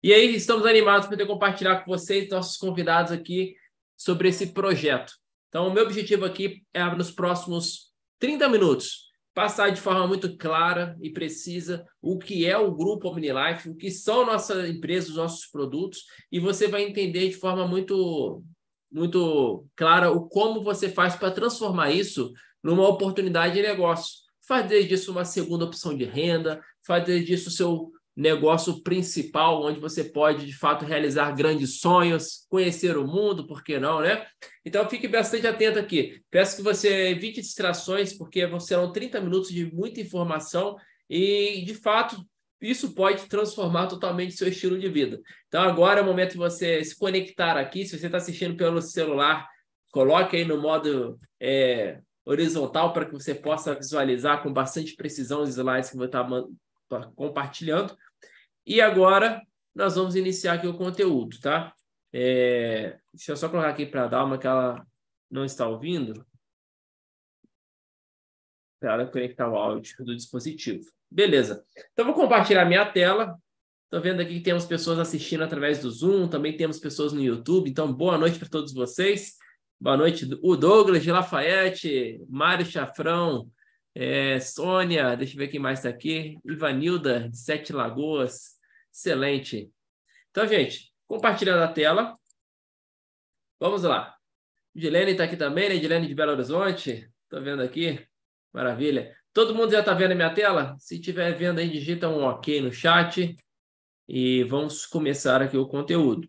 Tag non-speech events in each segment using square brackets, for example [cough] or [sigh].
E aí, estamos animados para poder compartilhar com vocês, nossos convidados aqui, sobre esse projeto. Então, o meu objetivo aqui é, nos próximos 30 minutos, passar de forma muito clara e precisa o que é o grupo OmniLife, o que são nossas empresas, os nossos produtos, e você vai entender de forma muito muito clara o como você faz para transformar isso numa oportunidade de negócio. Fazer disso uma segunda opção de renda, fazer disso seu negócio principal, onde você pode, de fato, realizar grandes sonhos, conhecer o mundo, por que não, né? Então, fique bastante atento aqui. Peço que você evite distrações, porque serão 30 minutos de muita informação e, de fato, isso pode transformar totalmente seu estilo de vida. Então, agora é o momento de você se conectar aqui. Se você está assistindo pelo celular, coloque aí no modo é, horizontal para que você possa visualizar com bastante precisão os slides que eu vou estar tá compartilhando. E agora nós vamos iniciar aqui o conteúdo, tá? É... Deixa eu só colocar aqui para a Dalma que ela não está ouvindo. Para ela conectar o áudio do dispositivo. Beleza. Então, vou compartilhar minha tela. Estou vendo aqui que temos pessoas assistindo através do Zoom, também temos pessoas no YouTube. Então, boa noite para todos vocês. Boa noite, o Douglas de Lafayette, Mário Chafrão, é, Sônia, deixa eu ver quem mais está aqui, Ivanilda, de Sete Lagoas, Excelente. Então, gente, compartilhando a tela. Vamos lá. Dilene está aqui também, né? Dilene de Belo Horizonte. Estou vendo aqui. Maravilha. Todo mundo já está vendo a minha tela? Se estiver vendo aí, digita um OK no chat e vamos começar aqui o conteúdo.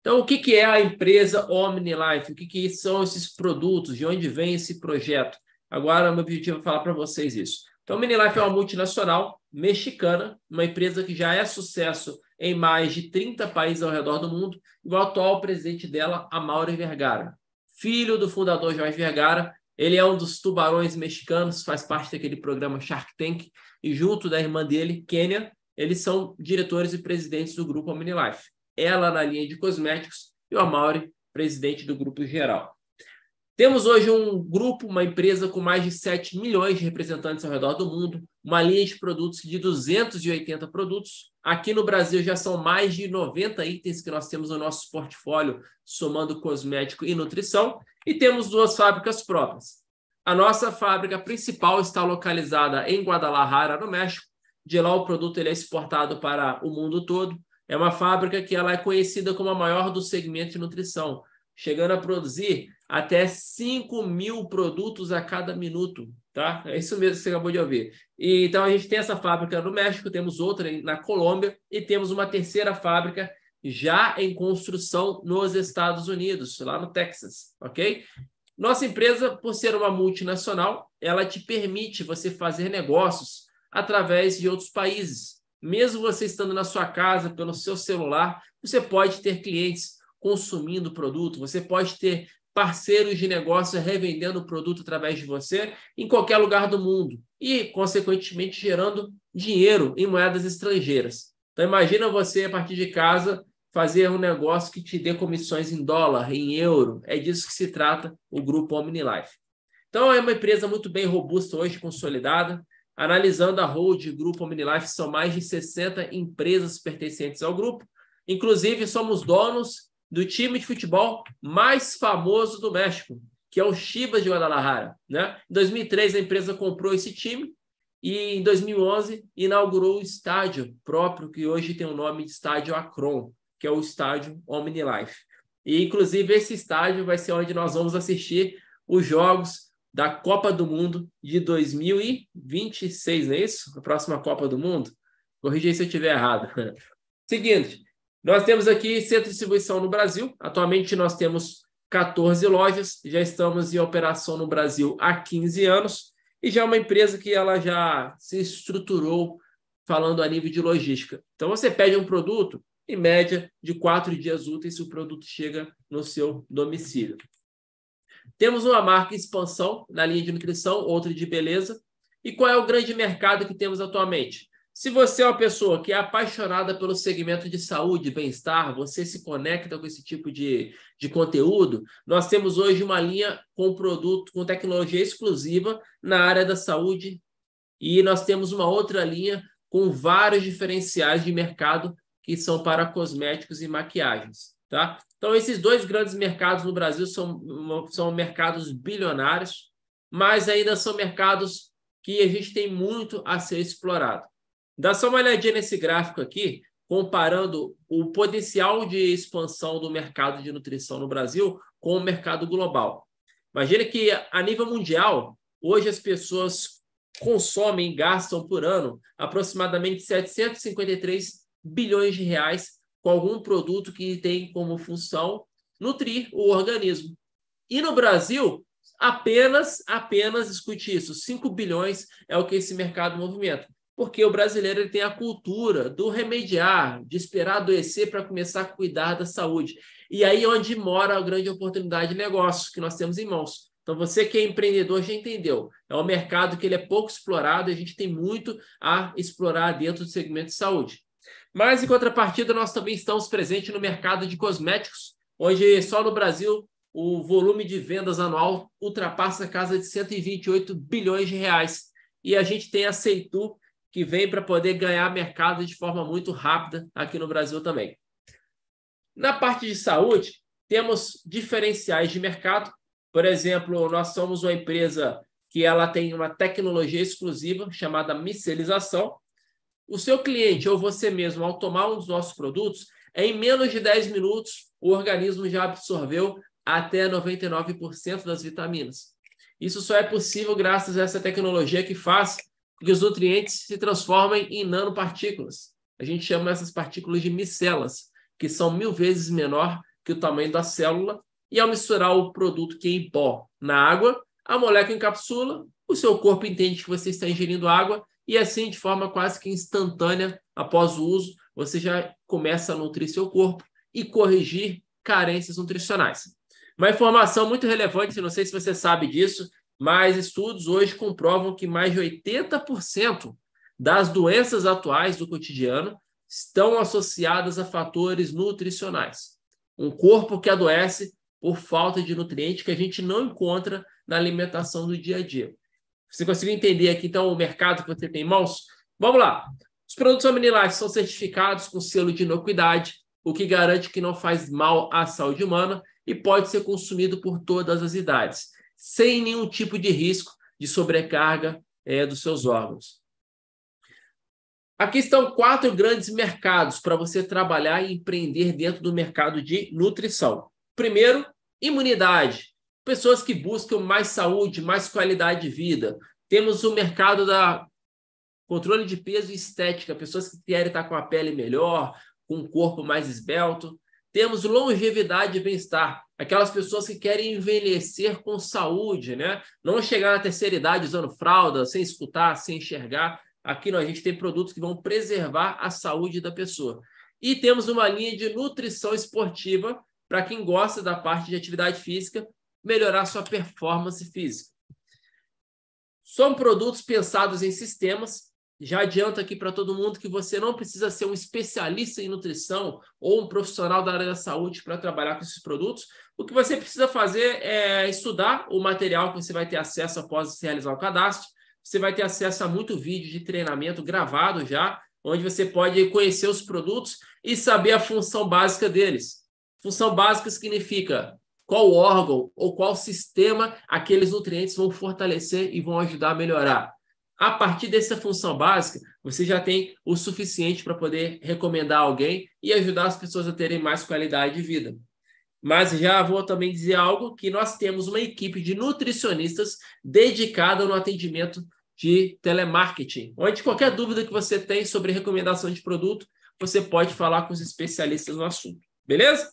Então, o que, que é a empresa OmniLife? O que, que são esses produtos? De onde vem esse projeto? Agora, meu objetivo é falar para vocês isso. Então, Minilife é uma multinacional mexicana, uma empresa que já é sucesso em mais de 30 países ao redor do mundo, e o atual presidente dela, Amaury Vergara. Filho do fundador Jorge Vergara, ele é um dos tubarões mexicanos, faz parte daquele programa Shark Tank, e junto da irmã dele, Kênia, eles são diretores e presidentes do grupo Minilife. Ela na linha de cosméticos e o Amaury, presidente do grupo geral. Temos hoje um grupo, uma empresa com mais de 7 milhões de representantes ao redor do mundo, uma linha de produtos de 280 produtos. Aqui no Brasil já são mais de 90 itens que nós temos no nosso portfólio, somando cosmético e nutrição. E temos duas fábricas próprias. A nossa fábrica principal está localizada em Guadalajara, no México. De lá o produto ele é exportado para o mundo todo. É uma fábrica que ela é conhecida como a maior do segmento de nutrição, chegando a produzir até 5 mil produtos a cada minuto, tá? É isso mesmo que você acabou de ouvir. E, então, a gente tem essa fábrica no México, temos outra na Colômbia e temos uma terceira fábrica já em construção nos Estados Unidos, lá no Texas, ok? Nossa empresa, por ser uma multinacional, ela te permite você fazer negócios através de outros países. Mesmo você estando na sua casa, pelo seu celular, você pode ter clientes consumindo produto, você pode ter parceiros de negócio revendendo o produto através de você em qualquer lugar do mundo e, consequentemente, gerando dinheiro em moedas estrangeiras. Então, imagina você, a partir de casa, fazer um negócio que te dê comissões em dólar, em euro. É disso que se trata o grupo OmniLife. Então, é uma empresa muito bem robusta hoje, consolidada. Analisando a hold Grupo OmniLife, são mais de 60 empresas pertencentes ao grupo. Inclusive, somos donos do time de futebol mais famoso do México, que é o Chivas de Guadalajara. Né? Em 2003, a empresa comprou esse time e, em 2011, inaugurou o estádio próprio, que hoje tem o nome de Estádio Akron, que é o estádio OmniLife. E, inclusive, esse estádio vai ser onde nós vamos assistir os jogos da Copa do Mundo de 2026, não é isso? A próxima Copa do Mundo? Corrigir se eu estiver errado. [laughs] Seguinte, nós temos aqui centro de distribuição no Brasil. Atualmente nós temos 14 lojas, já estamos em operação no Brasil há 15 anos e já é uma empresa que ela já se estruturou falando a nível de logística. Então você pede um produto, em média, de quatro dias úteis o produto chega no seu domicílio. Temos uma marca expansão na linha de nutrição, outra de beleza. E qual é o grande mercado que temos atualmente? Se você é uma pessoa que é apaixonada pelo segmento de saúde e bem-estar, você se conecta com esse tipo de, de conteúdo, nós temos hoje uma linha com produto, com tecnologia exclusiva na área da saúde e nós temos uma outra linha com vários diferenciais de mercado que são para cosméticos e maquiagens. Tá? Então, esses dois grandes mercados no Brasil são, são mercados bilionários, mas ainda são mercados que a gente tem muito a ser explorado. Dá só uma olhadinha nesse gráfico aqui, comparando o potencial de expansão do mercado de nutrição no Brasil com o mercado global. Imagina que a nível mundial, hoje as pessoas consomem, gastam por ano aproximadamente 753 bilhões de reais com algum produto que tem como função nutrir o organismo. E no Brasil, apenas, apenas, escute isso, 5 bilhões é o que esse mercado movimenta porque o brasileiro ele tem a cultura do remediar, de esperar adoecer para começar a cuidar da saúde. E aí é onde mora a grande oportunidade de negócio que nós temos em mãos. Então, você que é empreendedor já entendeu. É um mercado que ele é pouco explorado e a gente tem muito a explorar dentro do segmento de saúde. Mas, em contrapartida, nós também estamos presentes no mercado de cosméticos, onde só no Brasil o volume de vendas anual ultrapassa a casa de 128 bilhões de reais. E a gente tem a que vem para poder ganhar mercado de forma muito rápida aqui no Brasil também. Na parte de saúde, temos diferenciais de mercado. Por exemplo, nós somos uma empresa que ela tem uma tecnologia exclusiva chamada micelização. O seu cliente ou você mesmo, ao tomar um dos nossos produtos, em menos de 10 minutos, o organismo já absorveu até 99% das vitaminas. Isso só é possível graças a essa tecnologia que faz porque os nutrientes se transformam em nanopartículas. A gente chama essas partículas de micelas, que são mil vezes menor que o tamanho da célula, e ao misturar o produto que é em pó na água, a molécula encapsula, o seu corpo entende que você está ingerindo água, e assim, de forma quase que instantânea, após o uso, você já começa a nutrir seu corpo e corrigir carências nutricionais. Uma informação muito relevante, não sei se você sabe disso, mas estudos hoje comprovam que mais de 80% das doenças atuais do cotidiano estão associadas a fatores nutricionais. Um corpo que adoece por falta de nutrientes que a gente não encontra na alimentação do dia a dia. Você conseguiu entender aqui, então, o mercado que você tem em mãos? Vamos lá. Os produtos Omnilife são certificados com selo de inocuidade, o que garante que não faz mal à saúde humana e pode ser consumido por todas as idades sem nenhum tipo de risco de sobrecarga é, dos seus órgãos. Aqui estão quatro grandes mercados para você trabalhar e empreender dentro do mercado de nutrição. Primeiro, imunidade. Pessoas que buscam mais saúde, mais qualidade de vida. Temos o mercado da controle de peso e estética, pessoas que querem estar com a pele melhor, com um corpo mais esbelto. Temos longevidade e bem-estar. Aquelas pessoas que querem envelhecer com saúde, né? Não chegar na terceira idade usando fralda, sem escutar, sem enxergar. Aqui nós, a gente tem produtos que vão preservar a saúde da pessoa. E temos uma linha de nutrição esportiva para quem gosta da parte de atividade física, melhorar sua performance física. São produtos pensados em sistemas já adianto aqui para todo mundo que você não precisa ser um especialista em nutrição ou um profissional da área da saúde para trabalhar com esses produtos. O que você precisa fazer é estudar o material que você vai ter acesso após realizar o cadastro. Você vai ter acesso a muito vídeo de treinamento gravado já, onde você pode conhecer os produtos e saber a função básica deles. Função básica significa qual órgão ou qual sistema aqueles nutrientes vão fortalecer e vão ajudar a melhorar. A partir dessa função básica, você já tem o suficiente para poder recomendar alguém e ajudar as pessoas a terem mais qualidade de vida. Mas já vou também dizer algo que nós temos uma equipe de nutricionistas dedicada no atendimento de telemarketing, onde qualquer dúvida que você tem sobre recomendação de produto, você pode falar com os especialistas no assunto. Beleza?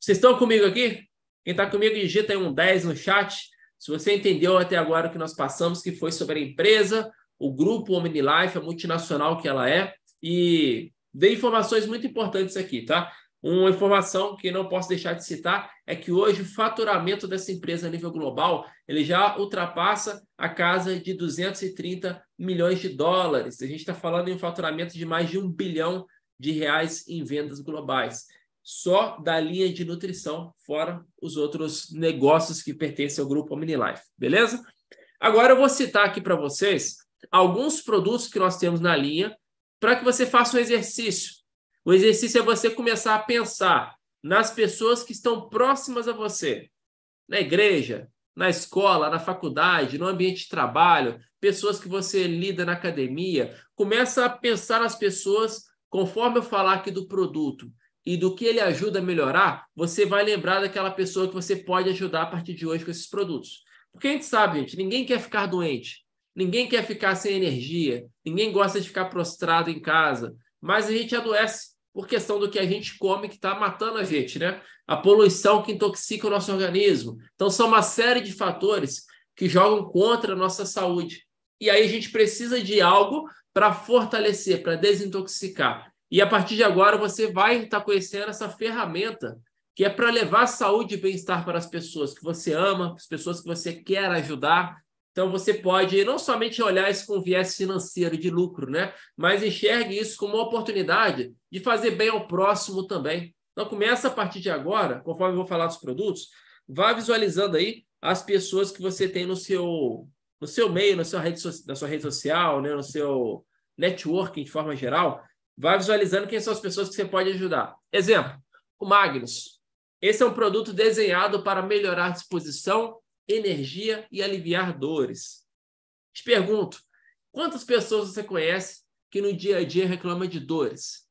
Vocês estão comigo aqui? Quem está comigo, digita aí um 10 no chat. Se você entendeu até agora o que nós passamos, que foi sobre a empresa, o grupo OmniLife, a multinacional que ela é, e dei informações muito importantes aqui, tá? Uma informação que não posso deixar de citar é que hoje o faturamento dessa empresa a nível global ele já ultrapassa a casa de 230 milhões de dólares. A gente está falando em um faturamento de mais de um bilhão de reais em vendas globais, só da linha de nutrição, fora os outros negócios que pertencem ao grupo OmniLife, beleza? Agora eu vou citar aqui para vocês alguns produtos que nós temos na linha para que você faça um exercício. O exercício é você começar a pensar nas pessoas que estão próximas a você, na igreja, na escola, na faculdade, no ambiente de trabalho, pessoas que você lida na academia. Começa a pensar nas pessoas conforme eu falar aqui do produto e do que ele ajuda a melhorar, você vai lembrar daquela pessoa que você pode ajudar a partir de hoje com esses produtos. Porque a gente sabe, gente, ninguém quer ficar doente. Ninguém quer ficar sem energia, ninguém gosta de ficar prostrado em casa, mas a gente adoece por questão do que a gente come que está matando a gente, né? A poluição que intoxica o nosso organismo. Então, são uma série de fatores que jogam contra a nossa saúde. E aí a gente precisa de algo para fortalecer, para desintoxicar. E a partir de agora você vai estar tá conhecendo essa ferramenta que é para levar saúde e bem-estar para as pessoas que você ama, as pessoas que você quer ajudar, então você pode não somente olhar isso com viés financeiro de lucro, né? Mas enxergue isso como uma oportunidade de fazer bem ao próximo também. Então começa a partir de agora, conforme eu vou falar dos produtos, vá visualizando aí as pessoas que você tem no seu no seu meio, na sua rede, na sua rede social, né? no seu networking de forma geral, vá visualizando quem são as pessoas que você pode ajudar. Exemplo, o Magnus. Esse é um produto desenhado para melhorar a disposição energia e aliviar dores. Te pergunto, quantas pessoas você conhece que no dia a dia reclama de dores?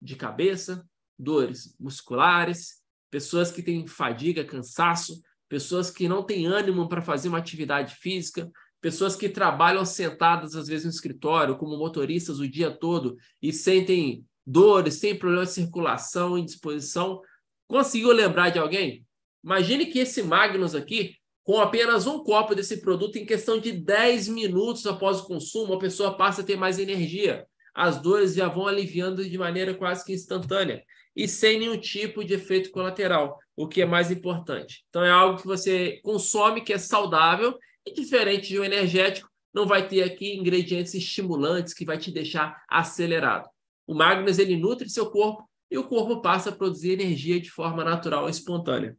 De cabeça, dores musculares, pessoas que têm fadiga, cansaço, pessoas que não têm ânimo para fazer uma atividade física, pessoas que trabalham sentadas às vezes no escritório, como motoristas o dia todo e sentem dores, têm problema de circulação, indisposição. Conseguiu lembrar de alguém? Imagine que esse Magnus aqui com apenas um copo desse produto, em questão de 10 minutos após o consumo, a pessoa passa a ter mais energia. As dores já vão aliviando de maneira quase que instantânea e sem nenhum tipo de efeito colateral, o que é mais importante. Então, é algo que você consome, que é saudável e diferente de um energético, não vai ter aqui ingredientes estimulantes que vai te deixar acelerado. O Magnus ele nutre seu corpo e o corpo passa a produzir energia de forma natural e espontânea.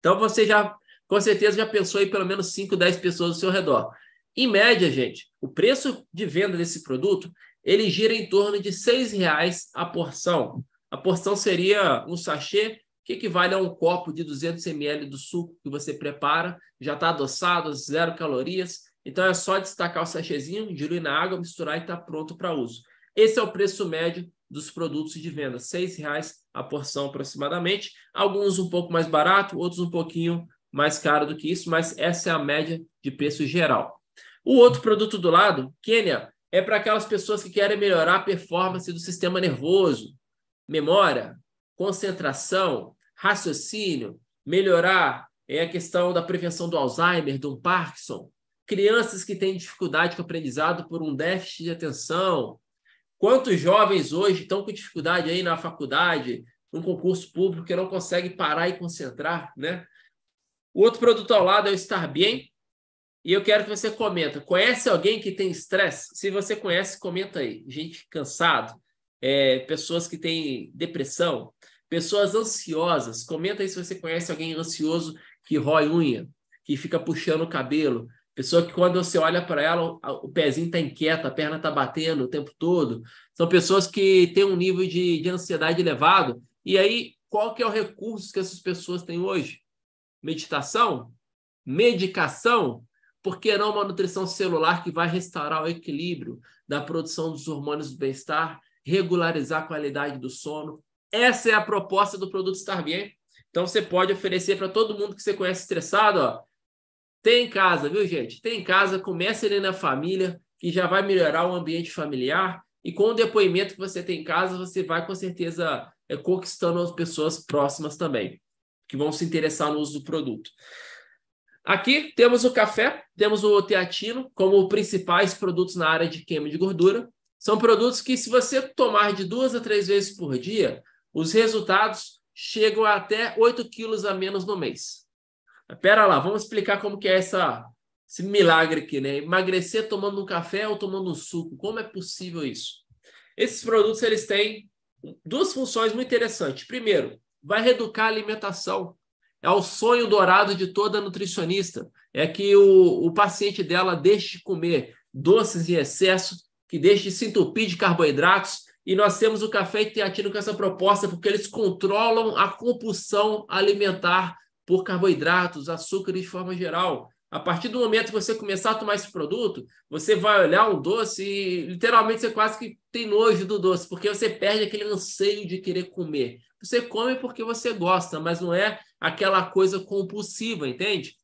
Então você já com certeza já pensou aí pelo menos 5, 10 pessoas ao seu redor. Em média, gente, o preço de venda desse produto, ele gira em torno de R$ reais a porção. A porção seria um sachê que equivale a um copo de 200 ml do suco que você prepara, já está adoçado, zero calorias. Então é só destacar o sachêzinho, diluir na água, misturar e está pronto para uso. Esse é o preço médio dos produtos de venda, R$ reais a porção aproximadamente. Alguns um pouco mais barato, outros um pouquinho mais caro do que isso, mas essa é a média de preço geral. O outro produto do lado, Quênia, é para aquelas pessoas que querem melhorar a performance do sistema nervoso, memória, concentração, raciocínio, melhorar é a questão da prevenção do Alzheimer, do Parkinson, crianças que têm dificuldade com o aprendizado por um déficit de atenção. Quantos jovens hoje estão com dificuldade aí na faculdade, num concurso público que não consegue parar e concentrar, né? O outro produto ao lado é o Estar Bem. E eu quero que você comenta. Conhece alguém que tem estresse? Se você conhece, comenta aí. Gente cansado, é, pessoas que têm depressão, pessoas ansiosas. Comenta aí se você conhece alguém ansioso que rói unha, que fica puxando o cabelo, Pessoa que quando você olha para ela, o pezinho está inquieto, a perna está batendo o tempo todo. São pessoas que têm um nível de, de ansiedade elevado. E aí, qual que é o recurso que essas pessoas têm hoje? meditação, medicação, porque não é uma nutrição celular que vai restaurar o equilíbrio da produção dos hormônios do bem-estar, regularizar a qualidade do sono. Essa é a proposta do produto Estar Bien. Então você pode oferecer para todo mundo que você conhece estressado, ó. Tem em casa, viu, gente? Tem em casa, comece ele na família, que já vai melhorar o ambiente familiar. E com o depoimento que você tem em casa, você vai com certeza é, conquistando as pessoas próximas também que vão se interessar no uso do produto. Aqui temos o café, temos o teatino como principais produtos na área de queima de gordura. São produtos que, se você tomar de duas a três vezes por dia, os resultados chegam a até 8 quilos a menos no mês. Pera lá, vamos explicar como que é essa, esse milagre aqui, né? Emagrecer tomando um café ou tomando um suco. Como é possível isso? Esses produtos eles têm duas funções muito interessantes. Primeiro, vai reeducar a alimentação. É o sonho dourado de toda nutricionista. É que o, o paciente dela deixe de comer doces em excesso, que deixe de se entupir de carboidratos. E nós temos o café e teatino com essa proposta, porque eles controlam a compulsão alimentar por carboidratos, açúcar de forma geral. A partir do momento que você começar a tomar esse produto, você vai olhar um doce e literalmente você quase que tem nojo do doce, porque você perde aquele anseio de querer comer. Você come porque você gosta, mas não é aquela coisa compulsiva, entende?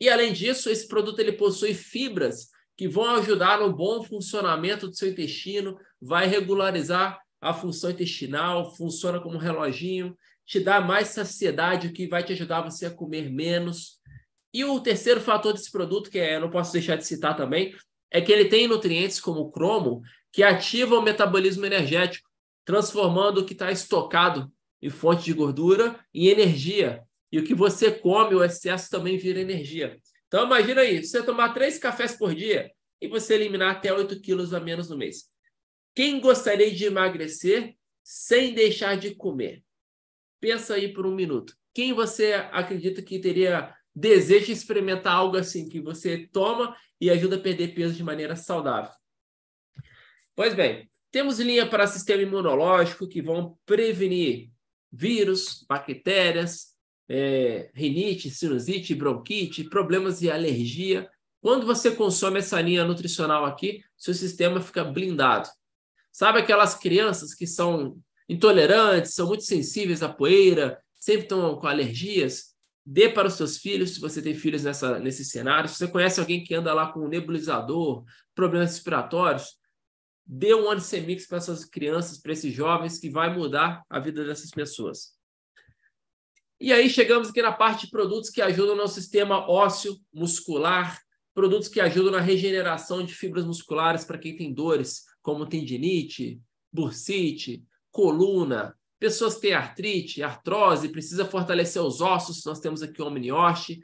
E além disso, esse produto ele possui fibras que vão ajudar no bom funcionamento do seu intestino, vai regularizar a função intestinal, funciona como um reloginho, te dá mais saciedade, o que vai te ajudar você a comer menos. E o terceiro fator desse produto, que eu não posso deixar de citar também, é que ele tem nutrientes como o cromo, que ativa o metabolismo energético, transformando o que está estocado em fonte de gordura em energia. E o que você come, o excesso também vira energia. Então, imagina aí, você tomar três cafés por dia e você eliminar até 8 quilos a menos no mês. Quem gostaria de emagrecer sem deixar de comer? Pensa aí por um minuto. Quem você acredita que teria deseja experimentar algo assim que você toma e ajuda a perder peso de maneira saudável. Pois bem, temos linha para sistema imunológico que vão prevenir vírus, bactérias, é, rinite, sinusite, bronquite, problemas de alergia. Quando você consome essa linha nutricional aqui, seu sistema fica blindado. Sabe aquelas crianças que são intolerantes, são muito sensíveis à poeira, sempre estão com alergias? dê para os seus filhos, se você tem filhos nessa, nesse cenário, se você conhece alguém que anda lá com um nebulizador, problemas respiratórios, dê um antissemix para essas crianças, para esses jovens, que vai mudar a vida dessas pessoas. E aí chegamos aqui na parte de produtos que ajudam no sistema ósseo, muscular, produtos que ajudam na regeneração de fibras musculares para quem tem dores, como tendinite, bursite, coluna, Pessoas têm artrite, artrose, precisa fortalecer os ossos, nós temos aqui o Omnioche.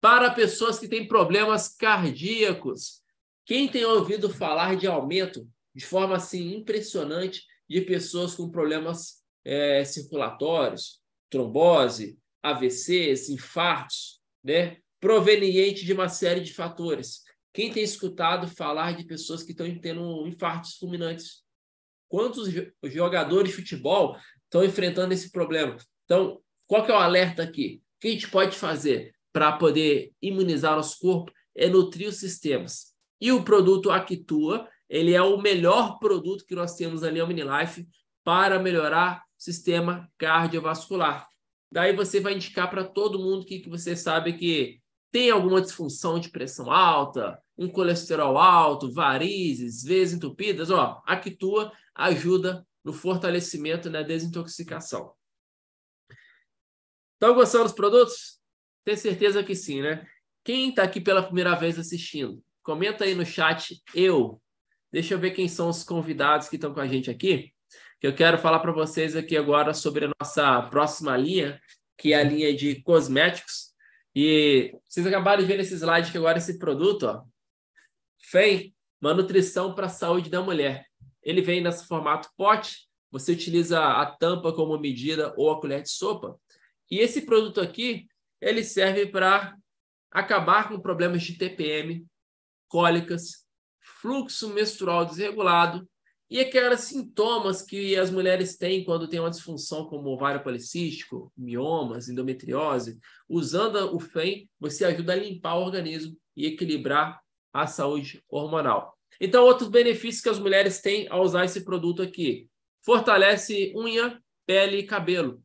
Para pessoas que têm problemas cardíacos. Quem tem ouvido falar de aumento de forma assim impressionante de pessoas com problemas é, circulatórios, trombose, AVCs, infartos, né? proveniente de uma série de fatores. Quem tem escutado falar de pessoas que estão tendo infartos fulminantes? Quantos jogadores de futebol estão enfrentando esse problema. Então, qual que é o alerta aqui? O que a gente pode fazer para poder imunizar nosso corpo é nutrir os sistemas. E o produto Actua, ele é o melhor produto que nós temos ali na Minilife para melhorar o sistema cardiovascular. Daí você vai indicar para todo mundo que, que você sabe que tem alguma disfunção de pressão alta, um colesterol alto, varizes, veias entupidas, ó, Actua ajuda no fortalecimento e né, na desintoxicação. Estão gostando dos produtos? Tenho certeza que sim, né? Quem está aqui pela primeira vez assistindo? Comenta aí no chat, eu. Deixa eu ver quem são os convidados que estão com a gente aqui. Que eu quero falar para vocês aqui agora sobre a nossa próxima linha, que é a linha de cosméticos. E vocês acabaram de ver nesse slide que agora esse produto, ó, FEM, uma nutrição para a saúde da mulher. Ele vem nesse formato pote, você utiliza a tampa como medida ou a colher de sopa. E esse produto aqui, ele serve para acabar com problemas de TPM, cólicas, fluxo menstrual desregulado e aqueles sintomas que as mulheres têm quando tem uma disfunção como ovário policístico, miomas, endometriose. Usando o FEM, você ajuda a limpar o organismo e equilibrar a saúde hormonal. Então, outros benefícios que as mulheres têm ao usar esse produto aqui: fortalece unha, pele e cabelo.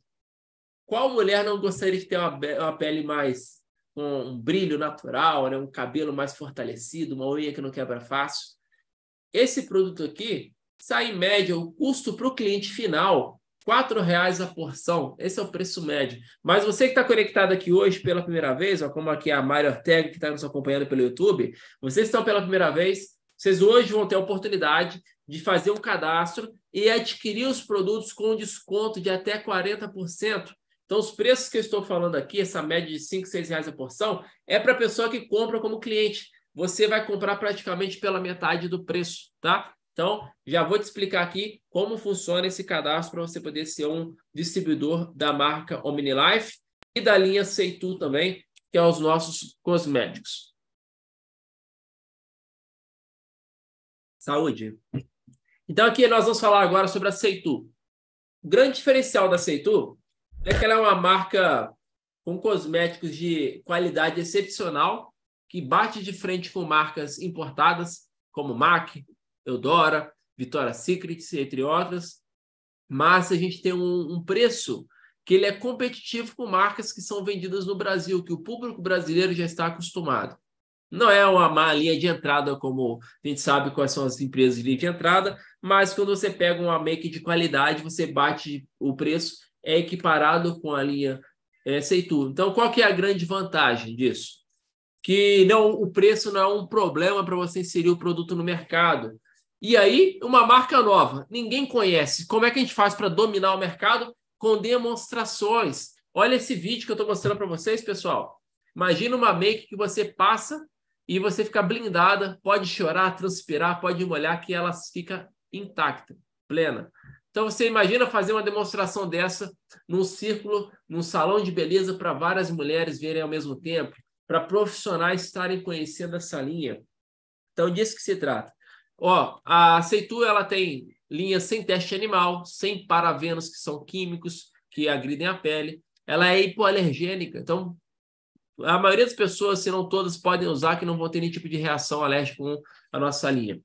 Qual mulher não gostaria de ter uma, uma pele mais com um, brilho natural, né? um cabelo mais fortalecido, uma unha que não quebra fácil? Esse produto aqui sai em média o custo para o cliente final R$ reais a porção. Esse é o preço médio. Mas você que está conectado aqui hoje pela primeira vez, ó, como aqui é a Mário Ortega que está nos acompanhando pelo YouTube, vocês estão pela primeira vez, vocês hoje vão ter a oportunidade de fazer um cadastro e adquirir os produtos com desconto de até 40%. Então, os preços que eu estou falando aqui, essa média de 5, 6 reais a porção, é para a pessoa que compra como cliente. Você vai comprar praticamente pela metade do preço, tá? Então, já vou te explicar aqui como funciona esse cadastro para você poder ser um distribuidor da marca OmniLife e da linha Seitu também, que é os nossos cosméticos. Saúde. Então aqui nós vamos falar agora sobre a Seitu. O grande diferencial da Seitu é que ela é uma marca com cosméticos de qualidade excepcional que bate de frente com marcas importadas como MAC, Eudora, Vitória Secret, entre outras. Mas a gente tem um, um preço que ele é competitivo com marcas que são vendidas no Brasil, que o público brasileiro já está acostumado. Não é uma linha de entrada, como a gente sabe quais são as empresas de linha de entrada, mas quando você pega uma make de qualidade, você bate o preço, é equiparado com a linha é, Seitur. Então, qual que é a grande vantagem disso? Que não o preço não é um problema para você inserir o produto no mercado. E aí, uma marca nova, ninguém conhece. Como é que a gente faz para dominar o mercado? Com demonstrações. Olha esse vídeo que eu estou mostrando para vocês, pessoal. Imagina uma make que você passa e você fica blindada, pode chorar, transpirar, pode molhar, que ela fica intacta, plena. Então você imagina fazer uma demonstração dessa num círculo, num salão de beleza para várias mulheres verem ao mesmo tempo, para profissionais estarem conhecendo essa linha. Então disso que se trata. Ó, a Seitu ela tem linha sem teste animal, sem paravenos que são químicos que agridem a pele. Ela é hipoalergênica, então a maioria das pessoas, se não todas, podem usar que não vão ter nenhum tipo de reação alérgica com a nossa linha.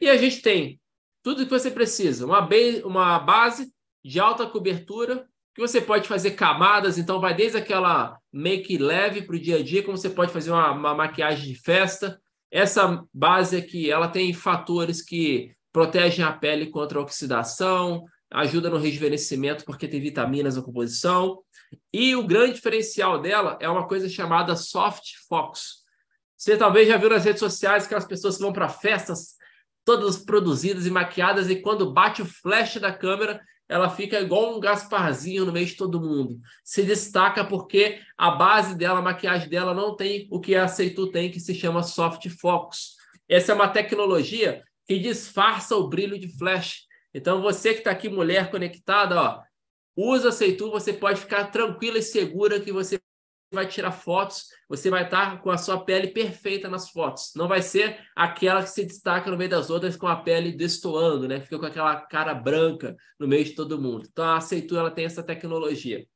E a gente tem tudo o que você precisa: uma, base, uma base de alta cobertura, que você pode fazer camadas, então vai desde aquela make leve para o dia a dia, como você pode fazer uma, uma maquiagem de festa. Essa base aqui, ela tem fatores que protegem a pele contra a oxidação, ajuda no rejuvenescimento porque tem vitaminas na composição. E o grande diferencial dela é uma coisa chamada soft fox. Você talvez já viu nas redes sociais aquelas pessoas que vão para festas todas produzidas e maquiadas e quando bate o flash da câmera, ela fica igual um Gasparzinho no meio de todo mundo. Se destaca porque a base dela, a maquiagem dela não tem o que a Aceitu tem, que se chama soft focus. Essa é uma tecnologia que disfarça o brilho de flash. Então, você que está aqui, mulher conectada, ó, usa a Seitu, você pode ficar tranquila e segura que você vai tirar fotos, você vai estar tá com a sua pele perfeita nas fotos. Não vai ser aquela que se destaca no meio das outras com a pele destoando, né? Fica com aquela cara branca no meio de todo mundo. Então, a Seitu, ela tem essa tecnologia.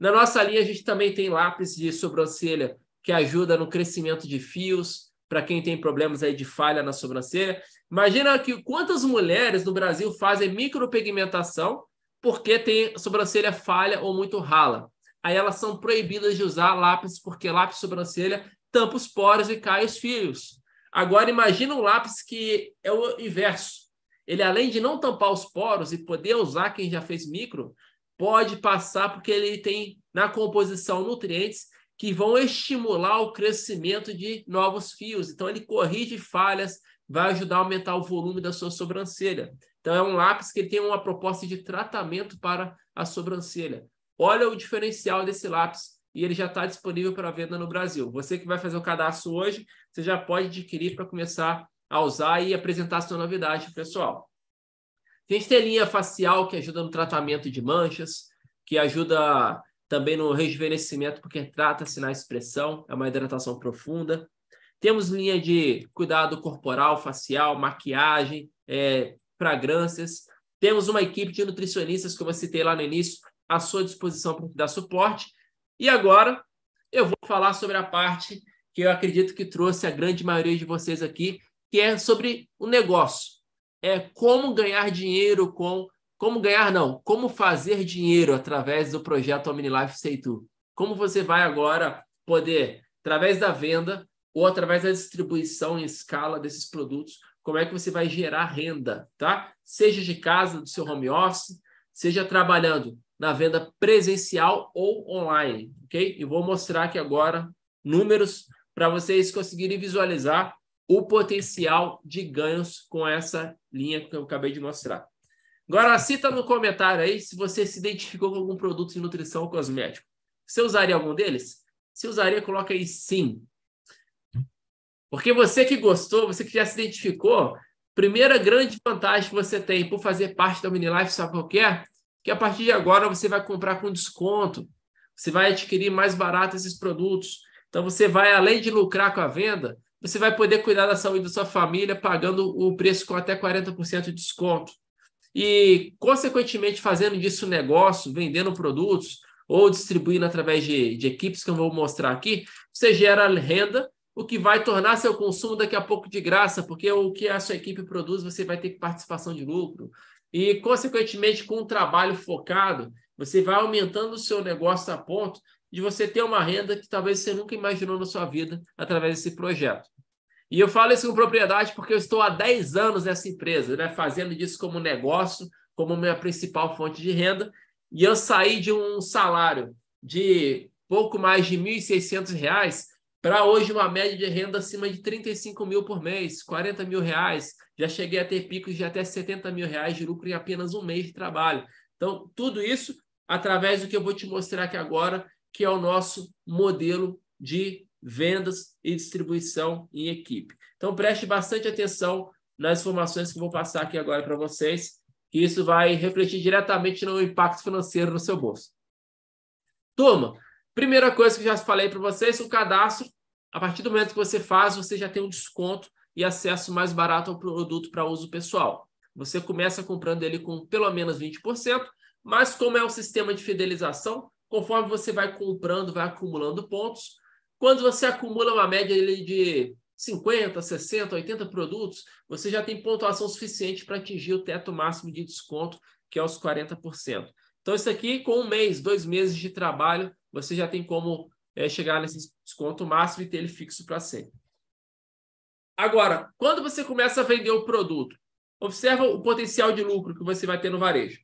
Na nossa linha, a gente também tem lápis de sobrancelha que ajuda no crescimento de fios, para quem tem problemas aí de falha na sobrancelha. Imagina que quantas mulheres no Brasil fazem micropigmentação porque tem sobrancelha falha ou muito rala. Aí elas são proibidas de usar lápis porque lápis sobrancelha tampa os poros e cai os fios. Agora imagina um lápis que é o inverso. Ele além de não tampar os poros e poder usar quem já fez micro, pode passar porque ele tem na composição nutrientes que vão estimular o crescimento de novos fios. Então ele corrige falhas, vai ajudar a aumentar o volume da sua sobrancelha. Então, é um lápis que tem uma proposta de tratamento para a sobrancelha. Olha o diferencial desse lápis e ele já está disponível para venda no Brasil. Você que vai fazer o cadastro hoje, você já pode adquirir para começar a usar e apresentar a sua novidade, pessoal. A gente tem linha facial que ajuda no tratamento de manchas, que ajuda também no rejuvenescimento, porque trata sinais de expressão, é uma hidratação profunda. Temos linha de cuidado corporal, facial, maquiagem, é, fragrâncias. Temos uma equipe de nutricionistas, como eu citei lá no início, à sua disposição para dar suporte. E agora eu vou falar sobre a parte que eu acredito que trouxe a grande maioria de vocês aqui, que é sobre o negócio. É como ganhar dinheiro com. Como ganhar, não, como fazer dinheiro através do projeto Omni Life Sei Tu. Como você vai agora poder, através da venda, ou através da distribuição em escala desses produtos, como é que você vai gerar renda, tá? Seja de casa, do seu home office, seja trabalhando na venda presencial ou online, ok? E vou mostrar aqui agora números para vocês conseguirem visualizar o potencial de ganhos com essa linha que eu acabei de mostrar. Agora, cita no comentário aí se você se identificou com algum produto de nutrição ou cosmético. Você usaria algum deles? Se usaria, coloca aí sim, porque você que gostou, você que já se identificou, primeira grande vantagem que você tem por fazer parte da Mini Life, sabe qual é? Que a partir de agora você vai comprar com desconto, você vai adquirir mais barato esses produtos. Então você vai, além de lucrar com a venda, você vai poder cuidar da saúde da sua família pagando o preço com até 40% de desconto. E, consequentemente, fazendo disso um negócio, vendendo produtos ou distribuindo através de, de equipes que eu vou mostrar aqui, você gera renda o que vai tornar seu consumo daqui a pouco de graça, porque o que a sua equipe produz, você vai ter participação de lucro. E, consequentemente, com um trabalho focado, você vai aumentando o seu negócio a ponto de você ter uma renda que talvez você nunca imaginou na sua vida através desse projeto. E eu falo isso com propriedade porque eu estou há 10 anos nessa empresa, né, fazendo disso como negócio, como minha principal fonte de renda. E eu saí de um salário de pouco mais de R$ 1.600 para hoje uma média de renda acima de 35 mil por mês, 40 mil reais. Já cheguei a ter picos de até 70 mil reais de lucro em apenas um mês de trabalho. Então, tudo isso através do que eu vou te mostrar aqui agora, que é o nosso modelo de vendas e distribuição em equipe. Então, preste bastante atenção nas informações que eu vou passar aqui agora para vocês, que isso vai refletir diretamente no impacto financeiro no seu bolso. Turma, Primeira coisa que já falei para vocês, o cadastro, a partir do momento que você faz, você já tem um desconto e acesso mais barato ao produto para uso pessoal. Você começa comprando ele com pelo menos 20%, mas como é um sistema de fidelização, conforme você vai comprando, vai acumulando pontos, quando você acumula uma média de 50, 60, 80 produtos, você já tem pontuação suficiente para atingir o teto máximo de desconto, que é os 40%. Então, isso aqui, com um mês, dois meses de trabalho, você já tem como é, chegar nesse desconto máximo e ter ele fixo para sempre. Agora, quando você começa a vender o produto, observa o potencial de lucro que você vai ter no varejo.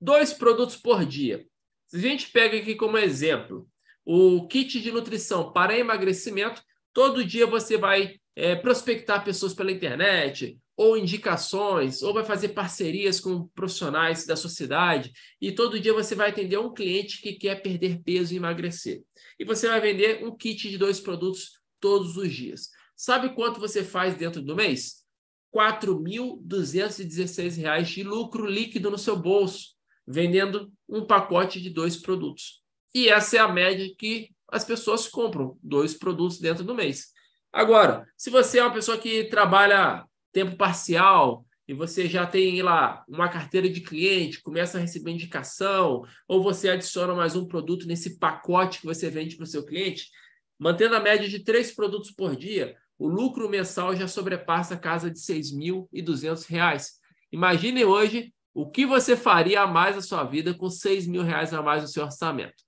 Dois produtos por dia. Se a gente pega aqui como exemplo o kit de nutrição para emagrecimento, todo dia você vai é, prospectar pessoas pela internet, ou indicações, ou vai fazer parcerias com profissionais da sociedade, e todo dia você vai atender um cliente que quer perder peso e emagrecer. E você vai vender um kit de dois produtos todos os dias. Sabe quanto você faz dentro do mês? R$ 4.216 de lucro líquido no seu bolso, vendendo um pacote de dois produtos. E essa é a média que as pessoas compram, dois produtos dentro do mês. Agora, se você é uma pessoa que trabalha tempo parcial e você já tem lá uma carteira de cliente, começa a receber indicação, ou você adiciona mais um produto nesse pacote que você vende para o seu cliente, mantendo a média de três produtos por dia, o lucro mensal já sobrepassa a casa de R$ 6.200. Imagine hoje o que você faria a mais na sua vida com R$ reais a mais no seu orçamento.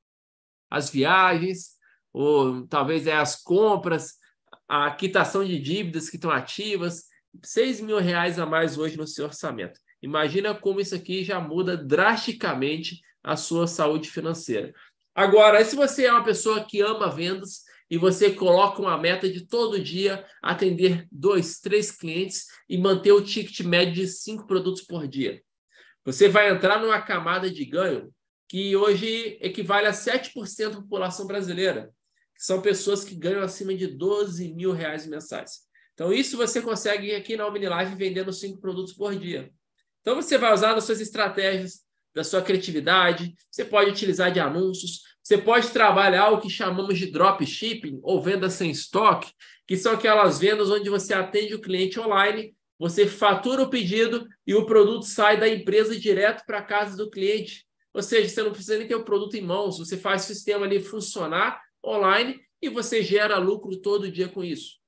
As viagens, ou talvez é as compras, a quitação de dívidas que estão ativas, 6 mil reais a mais hoje no seu orçamento. Imagina como isso aqui já muda drasticamente a sua saúde financeira. Agora, se você é uma pessoa que ama vendas e você coloca uma meta de todo dia atender dois, três clientes e manter o ticket médio de cinco produtos por dia, você vai entrar numa camada de ganho que hoje equivale a 7% da população brasileira, que são pessoas que ganham acima de 12 mil reais mensais. Então, isso você consegue aqui na OmniLife vendendo cinco produtos por dia. Então, você vai usar as suas estratégias, da sua criatividade, você pode utilizar de anúncios, você pode trabalhar o que chamamos de dropshipping ou vendas sem estoque, que são aquelas vendas onde você atende o cliente online, você fatura o pedido e o produto sai da empresa direto para a casa do cliente. Ou seja, você não precisa nem ter o produto em mãos, você faz o sistema ali funcionar online e você gera lucro todo dia com isso.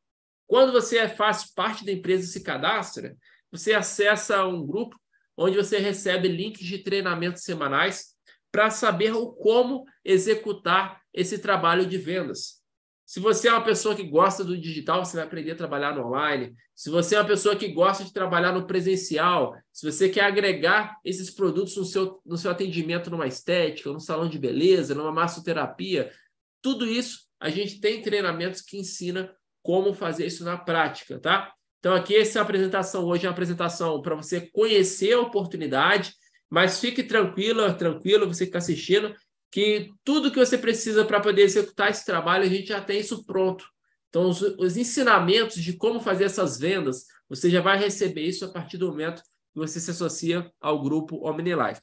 Quando você é, faz parte da empresa e se cadastra, você acessa um grupo onde você recebe links de treinamentos semanais para saber o como executar esse trabalho de vendas. Se você é uma pessoa que gosta do digital, você vai aprender a trabalhar no online. Se você é uma pessoa que gosta de trabalhar no presencial, se você quer agregar esses produtos no seu, no seu atendimento numa estética, num salão de beleza, numa massoterapia, tudo isso a gente tem treinamentos que ensina como fazer isso na prática, tá? Então, aqui essa apresentação hoje é uma apresentação para você conhecer a oportunidade, mas fique tranquila, tranquilo, você que está assistindo, que tudo que você precisa para poder executar esse trabalho, a gente já tem isso pronto. Então, os, os ensinamentos de como fazer essas vendas, você já vai receber isso a partir do momento que você se associa ao grupo OmniLife.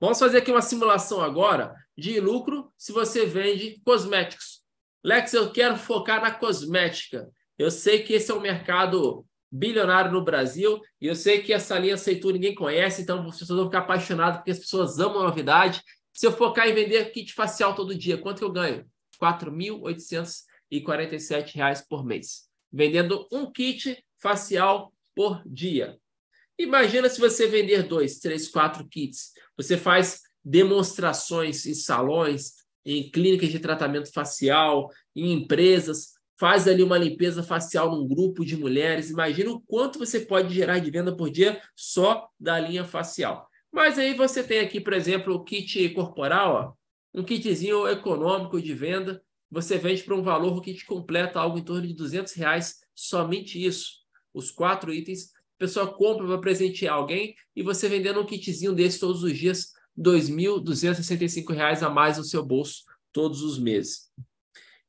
Vamos fazer aqui uma simulação agora de lucro se você vende cosméticos. Lex, eu quero focar na cosmética. Eu sei que esse é um mercado bilionário no Brasil e eu sei que essa linha Seitu ninguém conhece, então as pessoas vão ficar apaixonadas porque as pessoas amam a novidade. Se eu focar em vender kit facial todo dia, quanto que eu ganho? R$ 4.847 por mês. Vendendo um kit facial por dia. Imagina se você vender dois, três, quatro kits. Você faz demonstrações em salões, em clínicas de tratamento facial, em empresas, faz ali uma limpeza facial num grupo de mulheres. Imagina o quanto você pode gerar de venda por dia só da linha facial. Mas aí você tem aqui, por exemplo, o kit corporal, ó, um kitzinho econômico de venda. Você vende para um valor que te completa algo em torno de 200 reais, somente isso. Os quatro itens, a pessoa compra para presentear alguém e você vendendo um kitzinho desse todos os dias R$ 2.265 a mais no seu bolso todos os meses.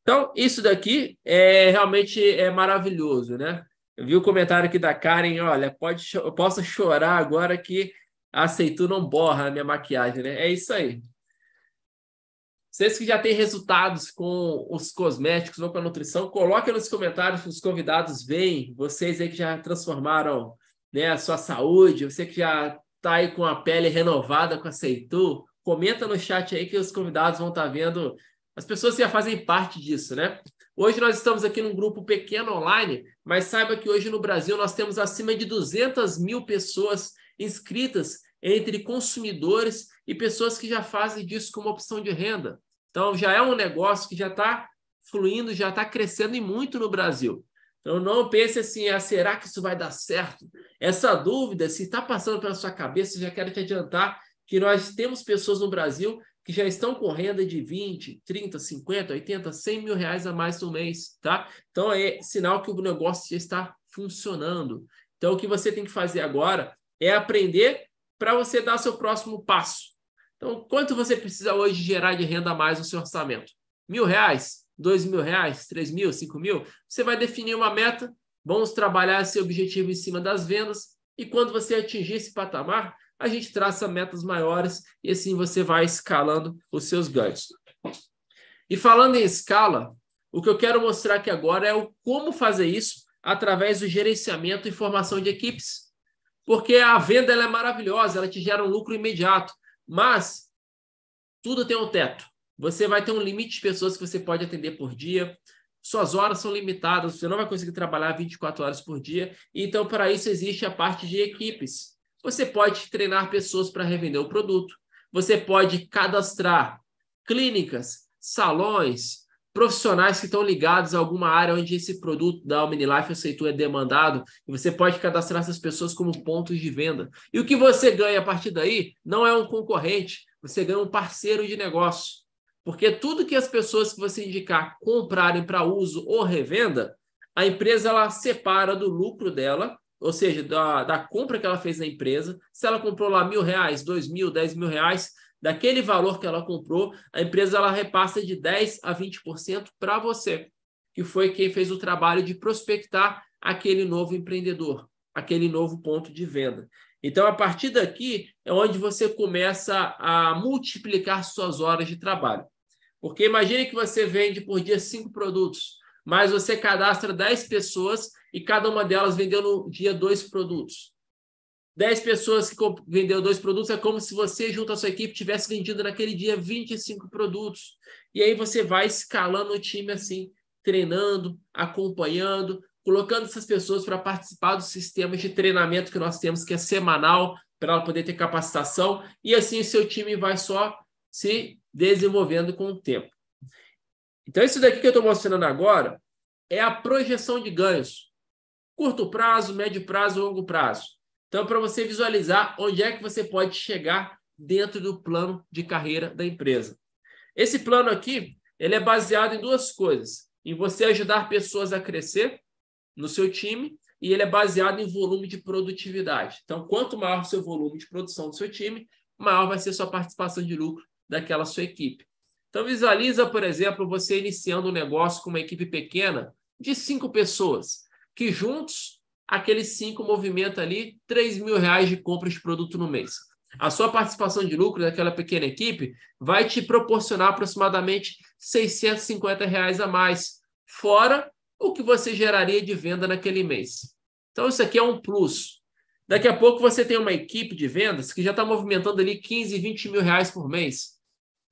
Então, isso daqui é realmente é maravilhoso, né? Eu vi o comentário aqui da Karen, olha, pode, eu posso chorar agora que a não borra a minha maquiagem, né? É isso aí. Vocês que já têm resultados com os cosméticos ou com a nutrição, coloquem nos comentários que os convidados veem. Vocês aí que já transformaram né, a sua saúde, você que já tá aí com a pele renovada com a Seitu, comenta no chat aí que os convidados vão estar tá vendo. As pessoas já fazem parte disso, né? Hoje nós estamos aqui num grupo pequeno online, mas saiba que hoje no Brasil nós temos acima de 200 mil pessoas inscritas entre consumidores e pessoas que já fazem disso como opção de renda. Então já é um negócio que já está fluindo, já está crescendo e muito no Brasil. Então não pense assim, ah, será que isso vai dar certo? Essa dúvida, se está passando pela sua cabeça, já quero te adiantar que nós temos pessoas no Brasil que já estão com renda de 20, 30, 50, 80, 100 mil reais a mais no mês, tá? Então é sinal que o negócio já está funcionando. Então o que você tem que fazer agora é aprender para você dar seu próximo passo. Então quanto você precisa hoje gerar de renda a mais no seu orçamento? Mil reais? dois mil reais, três mil, cinco mil, você vai definir uma meta, vamos trabalhar esse objetivo em cima das vendas, e quando você atingir esse patamar, a gente traça metas maiores e assim você vai escalando os seus ganhos. E falando em escala, o que eu quero mostrar aqui agora é o como fazer isso através do gerenciamento e formação de equipes. Porque a venda é maravilhosa, ela te gera um lucro imediato, mas tudo tem um teto. Você vai ter um limite de pessoas que você pode atender por dia. Suas horas são limitadas, você não vai conseguir trabalhar 24 horas por dia. Então, para isso existe a parte de equipes. Você pode treinar pessoas para revender o produto. Você pode cadastrar clínicas, salões, profissionais que estão ligados a alguma área onde esse produto da OmniLife Aceitou é demandado, e você pode cadastrar essas pessoas como pontos de venda. E o que você ganha a partir daí não é um concorrente, você ganha um parceiro de negócio. Porque tudo que as pessoas que você indicar comprarem para uso ou revenda, a empresa ela separa do lucro dela, ou seja, da, da compra que ela fez na empresa. Se ela comprou lá mil reais, dois mil, dez mil reais, daquele valor que ela comprou, a empresa ela repassa de 10 a 20% para você, que foi quem fez o trabalho de prospectar aquele novo empreendedor, aquele novo ponto de venda. Então, a partir daqui é onde você começa a multiplicar suas horas de trabalho. Porque imagine que você vende por dia cinco produtos, mas você cadastra 10 pessoas e cada uma delas vendeu no dia dois produtos. 10 pessoas que vendeu dois produtos é como se você, junto à sua equipe, tivesse vendido naquele dia 25 produtos. E aí você vai escalando o time assim, treinando, acompanhando, colocando essas pessoas para participar dos sistemas de treinamento que nós temos, que é semanal, para ela poder ter capacitação. E assim o seu time vai só se desenvolvendo com o tempo. Então, isso daqui que eu estou mostrando agora é a projeção de ganhos. Curto prazo, médio prazo, longo prazo. Então, para você visualizar onde é que você pode chegar dentro do plano de carreira da empresa. Esse plano aqui, ele é baseado em duas coisas. Em você ajudar pessoas a crescer no seu time e ele é baseado em volume de produtividade. Então, quanto maior o seu volume de produção do seu time, maior vai ser sua participação de lucro daquela sua equipe. Então visualiza, por exemplo, você iniciando um negócio com uma equipe pequena de cinco pessoas, que juntos aqueles cinco movimentam ali 3 mil reais de compras de produto no mês. A sua participação de lucro daquela pequena equipe vai te proporcionar aproximadamente 650 reais a mais, fora o que você geraria de venda naquele mês. Então, isso aqui é um plus. Daqui a pouco você tem uma equipe de vendas que já está movimentando ali 15, 20 mil reais por mês.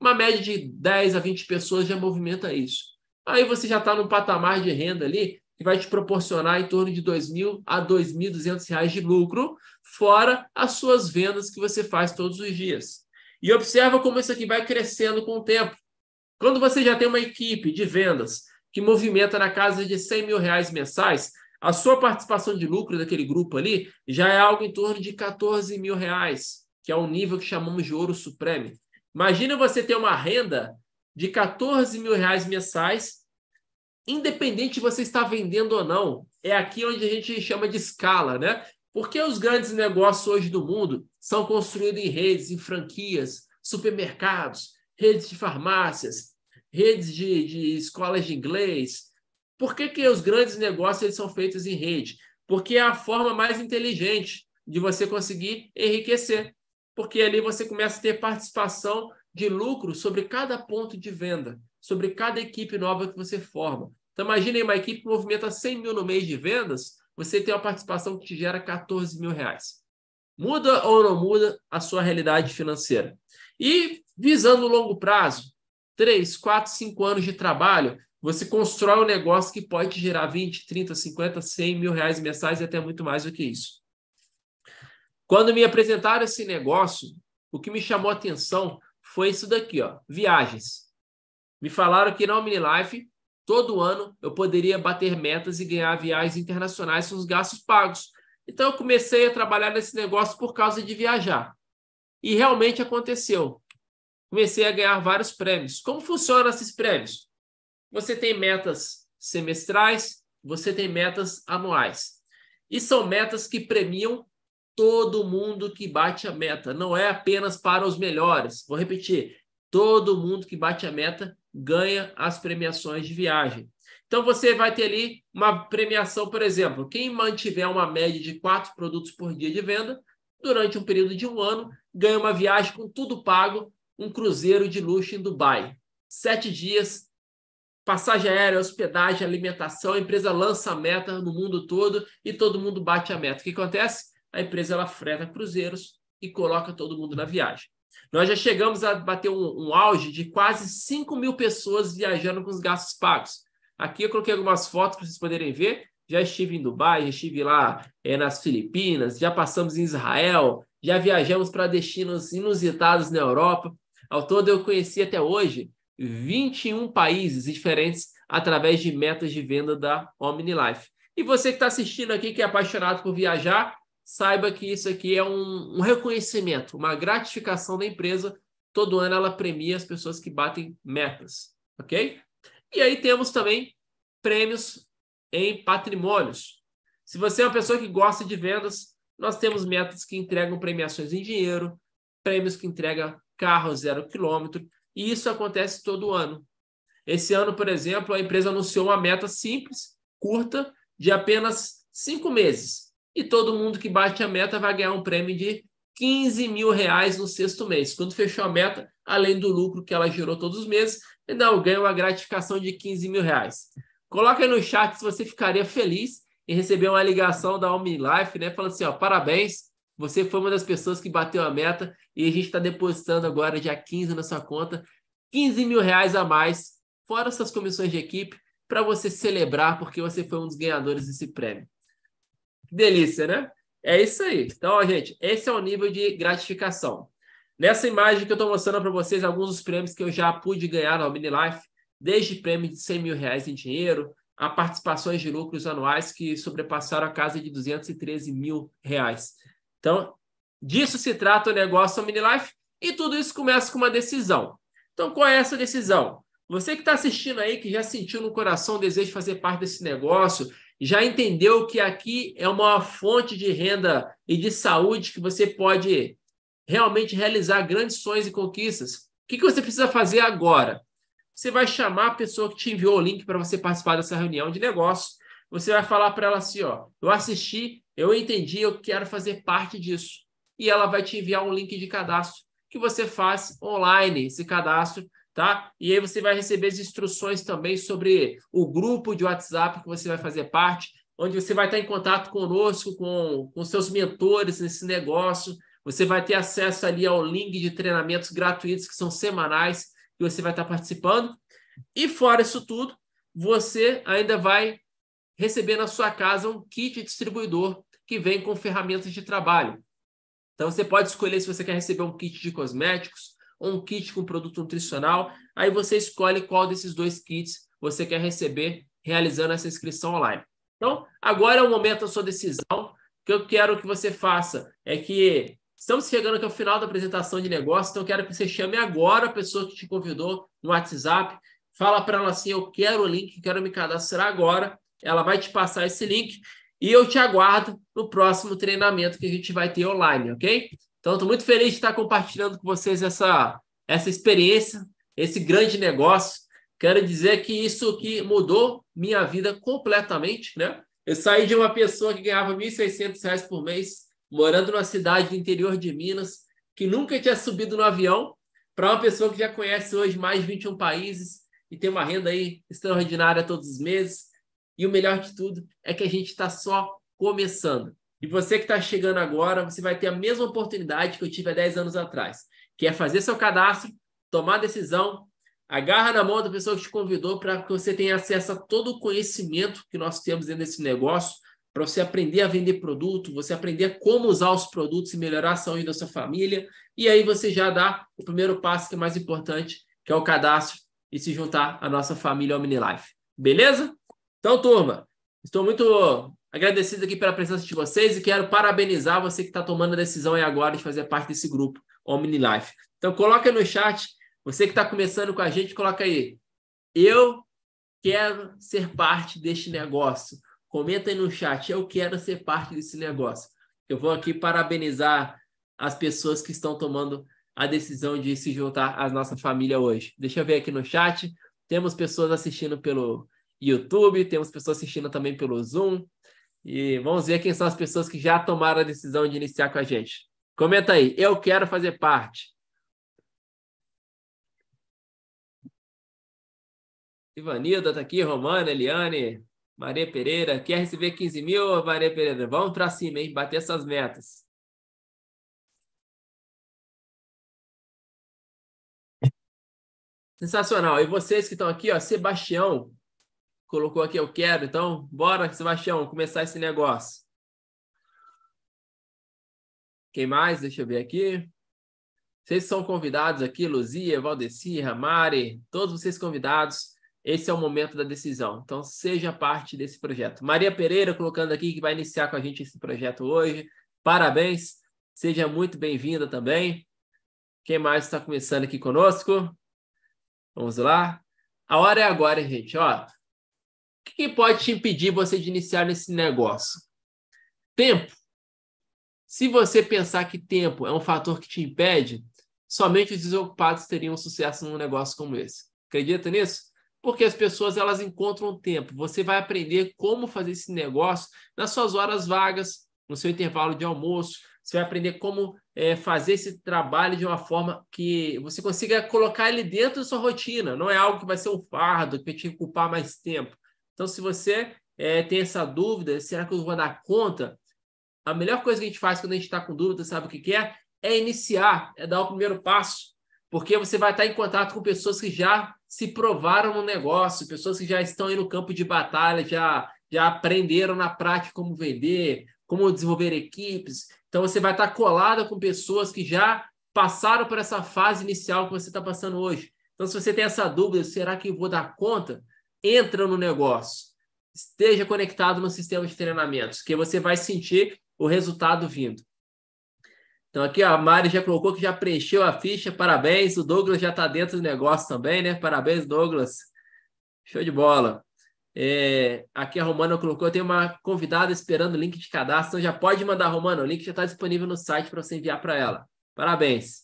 Uma média de 10 a 20 pessoas já movimenta isso. Aí você já está num patamar de renda ali que vai te proporcionar em torno de R$ 2.000 a R$ 2.200 de lucro, fora as suas vendas que você faz todos os dias. E observa como isso aqui vai crescendo com o tempo. Quando você já tem uma equipe de vendas que movimenta na casa de 100 mil reais mensais, a sua participação de lucro daquele grupo ali já é algo em torno de 14 mil reais, que é um nível que chamamos de ouro supremo. Imagina você ter uma renda de 14 mil reais mensais, independente de você estar vendendo ou não. É aqui onde a gente chama de escala, né? Porque os grandes negócios hoje do mundo são construídos em redes, em franquias, supermercados, redes de farmácias, redes de, de escolas de inglês. Por que, que os grandes negócios eles são feitos em rede? Porque é a forma mais inteligente de você conseguir enriquecer porque ali você começa a ter participação de lucro sobre cada ponto de venda, sobre cada equipe nova que você forma. Então, imagine uma equipe que movimenta 100 mil no mês de vendas, você tem uma participação que te gera 14 mil reais. Muda ou não muda a sua realidade financeira? E visando o longo prazo, 3, 4, 5 anos de trabalho, você constrói um negócio que pode te gerar 20, 30, 50, 100 mil reais mensais e até muito mais do que isso. Quando me apresentaram esse negócio, o que me chamou a atenção foi isso daqui, ó, viagens. Me falaram que na OmniLife, todo ano eu poderia bater metas e ganhar viagens internacionais com os gastos pagos. Então eu comecei a trabalhar nesse negócio por causa de viajar. E realmente aconteceu. Comecei a ganhar vários prêmios. Como funcionam esses prêmios? Você tem metas semestrais, você tem metas anuais. E são metas que premiam todo mundo que bate a meta, não é apenas para os melhores. Vou repetir: todo mundo que bate a meta ganha as premiações de viagem. Então você vai ter ali uma premiação, por exemplo, quem mantiver uma média de quatro produtos por dia de venda durante um período de um ano ganha uma viagem com tudo pago, um cruzeiro de luxo em Dubai, sete dias, passagem aérea, hospedagem, alimentação. A empresa lança a meta no mundo todo e todo mundo bate a meta. O que acontece? a empresa ela freta cruzeiros e coloca todo mundo na viagem. Nós já chegamos a bater um, um auge de quase 5 mil pessoas viajando com os gastos pagos. Aqui eu coloquei algumas fotos para vocês poderem ver. Já estive em Dubai, já estive lá é, nas Filipinas, já passamos em Israel, já viajamos para destinos inusitados na Europa. Ao todo, eu conheci até hoje 21 países diferentes através de metas de venda da OmniLife. E você que está assistindo aqui, que é apaixonado por viajar, saiba que isso aqui é um, um reconhecimento, uma gratificação da empresa. Todo ano ela premia as pessoas que batem metas, ok? E aí temos também prêmios em patrimônios. Se você é uma pessoa que gosta de vendas, nós temos metas que entregam premiações em dinheiro, prêmios que entregam carro zero quilômetro, e isso acontece todo ano. Esse ano, por exemplo, a empresa anunciou uma meta simples, curta, de apenas cinco meses, e todo mundo que bate a meta vai ganhar um prêmio de 15 mil reais no sexto mês. Quando fechou a meta, além do lucro que ela gerou todos os meses, ainda ganha uma gratificação de 15 mil reais. Coloca aí no chat se você ficaria feliz em receber uma ligação da Omni Life, né? Falando assim, ó, parabéns, você foi uma das pessoas que bateu a meta e a gente está depositando agora, dia 15, na sua conta, 15 mil reais a mais, fora essas comissões de equipe, para você celebrar, porque você foi um dos ganhadores desse prêmio. Que delícia, né? É isso aí. Então, ó, gente, esse é o nível de gratificação. Nessa imagem que eu estou mostrando para vocês, alguns dos prêmios que eu já pude ganhar na Mini Life, desde prêmios de 100 mil reais em dinheiro, a participações de lucros anuais que sobrepassaram a casa de 213 mil reais. Então, disso se trata o negócio da Mini Life e tudo isso começa com uma decisão. Então, qual é essa decisão? Você que está assistindo aí, que já sentiu no coração o desejo de fazer parte desse negócio, já entendeu que aqui é uma fonte de renda e de saúde que você pode realmente realizar grandes sonhos e conquistas. O que, você precisa fazer agora? Você vai chamar a pessoa que te enviou o link para você participar dessa reunião de negócios. Você vai falar para ela assim: ó, eu assisti, eu entendi, eu quero fazer parte disso. E ela vai te enviar um link de cadastro que você faz online, esse cadastro tá? E aí você vai receber as instruções também sobre o grupo de WhatsApp que você vai fazer parte, onde você vai estar em contato conosco, com, com seus mentores nesse negócio. Você vai ter acesso ali ao link de treinamentos gratuitos que são semanais que você vai estar participando. E fora isso tudo, você ainda vai receber na sua casa um kit distribuidor que vem com ferramentas de trabalho. Então você pode escolher se você quer receber um kit de cosméticos, ou um kit com produto nutricional. Aí você escolhe qual desses dois kits você quer receber realizando essa inscrição online. Então, agora é o momento da sua decisão. O que eu quero que você faça é que estamos chegando até o final da apresentação de negócio, então eu quero que você chame agora a pessoa que te convidou no WhatsApp, fala para ela assim: eu quero o link, quero me cadastrar agora. Ela vai te passar esse link e eu te aguardo no próximo treinamento que a gente vai ter online, ok? Então, estou muito feliz de estar compartilhando com vocês essa, essa experiência, esse grande negócio. Quero dizer que isso que mudou minha vida completamente, né? Eu saí de uma pessoa que ganhava R$ 1.600 por mês, morando numa cidade do interior de Minas, que nunca tinha subido no avião, para uma pessoa que já conhece hoje mais de 21 países e tem uma renda aí extraordinária todos os meses. E o melhor de tudo é que a gente está só começando. E você que está chegando agora, você vai ter a mesma oportunidade que eu tive há 10 anos atrás, que é fazer seu cadastro, tomar decisão, agarra na mão da pessoa que te convidou para que você tenha acesso a todo o conhecimento que nós temos dentro desse negócio, para você aprender a vender produto, você aprender como usar os produtos e melhorar a saúde da sua família. E aí você já dá o primeiro passo que é mais importante, que é o cadastro e se juntar à nossa família Omnilife. Beleza? Então, turma, estou muito Agradecido aqui pela presença de vocês e quero parabenizar você que está tomando a decisão aí agora de fazer parte desse grupo Omni Life. Então coloca no chat, você que está começando com a gente, coloca aí. Eu quero ser parte deste negócio. Comenta aí no chat, eu quero ser parte desse negócio. Eu vou aqui parabenizar as pessoas que estão tomando a decisão de se juntar à nossa família hoje. Deixa eu ver aqui no chat. Temos pessoas assistindo pelo YouTube, temos pessoas assistindo também pelo Zoom. E vamos ver quem são as pessoas que já tomaram a decisão de iniciar com a gente. Comenta aí, eu quero fazer parte. Ivanilda está aqui, Romana, Eliane, Maria Pereira. Quer receber 15 mil, Maria Pereira? Vamos para cima, hein? Bater essas metas. Sensacional. E vocês que estão aqui, ó, Sebastião, colocou aqui, eu quero. Então, bora, Sebastião, começar esse negócio. Quem mais? Deixa eu ver aqui. Vocês são convidados aqui, Luzia, Valdecir Mari, todos vocês convidados. Esse é o momento da decisão. Então, seja parte desse projeto. Maria Pereira colocando aqui que vai iniciar com a gente esse projeto hoje. Parabéns. Seja muito bem-vinda também. Quem mais está começando aqui conosco? Vamos lá. A hora é agora, hein, gente. Ó, o que pode te impedir você de iniciar nesse negócio? Tempo. Se você pensar que tempo é um fator que te impede, somente os desocupados teriam sucesso num negócio como esse. Acredita nisso? Porque as pessoas elas encontram tempo. Você vai aprender como fazer esse negócio nas suas horas vagas, no seu intervalo de almoço. Você vai aprender como é, fazer esse trabalho de uma forma que você consiga colocar ele dentro da sua rotina. Não é algo que vai ser um fardo, que vai te ocupar mais tempo. Então, se você é, tem essa dúvida, será que eu vou dar conta? A melhor coisa que a gente faz quando a gente está com dúvida, sabe o que É, é iniciar, é dar o primeiro passo. Porque você vai estar em contato com pessoas que já se provaram no negócio, pessoas que já estão aí no campo de batalha, já, já aprenderam na prática como vender, como desenvolver equipes. Então, você vai estar colado com pessoas que já passaram por essa fase inicial que você está passando hoje. Então, se você tem essa dúvida, será que eu vou dar conta? entra no negócio. Esteja conectado no sistema de treinamentos, que você vai sentir o resultado vindo. Então aqui ó, a Mari já colocou que já preencheu a ficha, parabéns. O Douglas já está dentro do negócio também, né? Parabéns, Douglas. Show de bola. É, aqui a Romana colocou, tem uma convidada esperando o link de cadastro, então já pode mandar, Romana, o link já está disponível no site para você enviar para ela. Parabéns.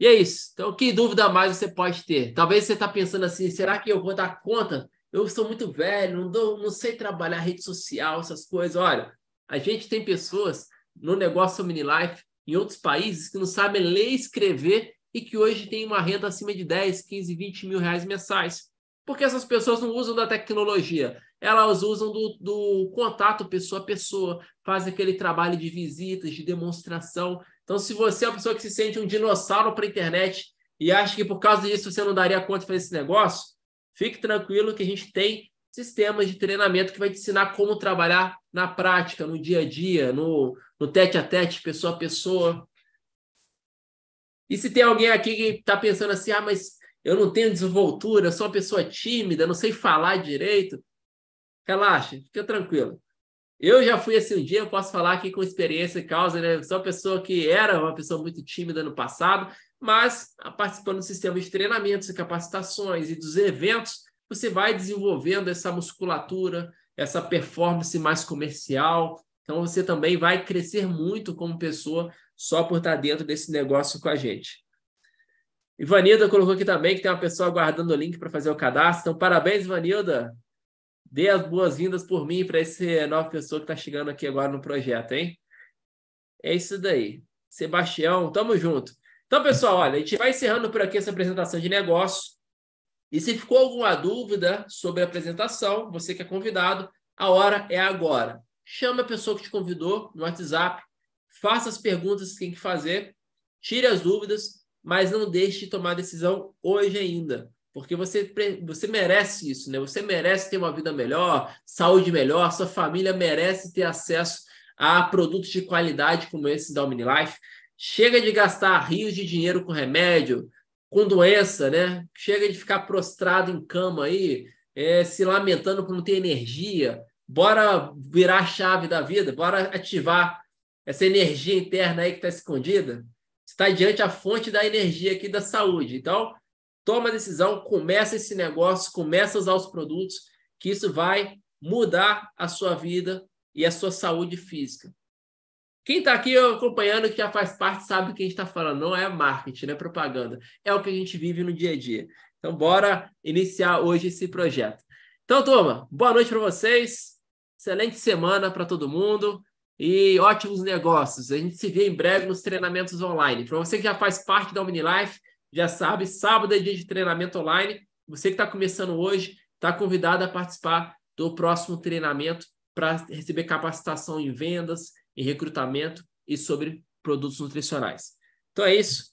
E é isso. Então, que dúvida mais você pode ter? Talvez você está pensando assim, será que eu vou dar conta eu sou muito velho, não, dou, não sei trabalhar rede social, essas coisas. Olha, a gente tem pessoas no negócio Mini Life, em outros países, que não sabem ler e escrever e que hoje tem uma renda acima de 10, 15, 20 mil reais mensais. Porque essas pessoas não usam da tecnologia, elas usam do, do contato pessoa a pessoa, fazem aquele trabalho de visitas, de demonstração. Então, se você é uma pessoa que se sente um dinossauro para a internet e acha que por causa disso você não daria conta de fazer esse negócio, Fique tranquilo que a gente tem sistemas de treinamento que vai te ensinar como trabalhar na prática, no dia a dia, no, no tete a tete, pessoa a pessoa. E se tem alguém aqui que está pensando assim, ah, mas eu não tenho desenvoltura, eu sou uma pessoa tímida, não sei falar direito, relaxa, fica tranquilo. Eu já fui assim um dia, eu posso falar aqui com experiência e causa, né? Eu sou uma pessoa que era uma pessoa muito tímida no passado, mas ah, participando do sistema de treinamentos e capacitações e dos eventos, você vai desenvolvendo essa musculatura, essa performance mais comercial. Então você também vai crescer muito como pessoa só por estar dentro desse negócio com a gente. Ivanilda colocou aqui também que tem uma pessoa aguardando o link para fazer o cadastro. Então, parabéns, Ivanilda. Dê as boas-vindas por mim para essa nova pessoa que está chegando aqui agora no projeto, hein? É isso daí. Sebastião, tamo junto. Então, pessoal, olha, a gente vai encerrando por aqui essa apresentação de negócio. E se ficou alguma dúvida sobre a apresentação, você que é convidado, a hora é agora. Chama a pessoa que te convidou no WhatsApp, faça as perguntas que tem que fazer, tire as dúvidas, mas não deixe de tomar decisão hoje ainda. Porque você, você merece isso, né? Você merece ter uma vida melhor, saúde melhor, sua família merece ter acesso a produtos de qualidade como esse da Omnilife. Chega de gastar rios de dinheiro com remédio, com doença, né? Chega de ficar prostrado em cama aí, é, se lamentando por não ter energia. Bora virar a chave da vida, bora ativar essa energia interna aí que está escondida. Está diante a fonte da energia aqui da saúde. Então, toma a decisão, começa esse negócio, começa a usar os produtos, que isso vai mudar a sua vida e a sua saúde física. Quem está aqui acompanhando, que já faz parte, sabe o que a gente está falando. Não é marketing, não é propaganda. É o que a gente vive no dia a dia. Então, bora iniciar hoje esse projeto. Então, turma, boa noite para vocês. Excelente semana para todo mundo e ótimos negócios. A gente se vê em breve nos treinamentos online. Para você que já faz parte da OmniLife, já sabe, sábado é dia de treinamento online. Você que está começando hoje, está convidado a participar do próximo treinamento para receber capacitação em vendas, e recrutamento e sobre produtos nutricionais. Então é isso.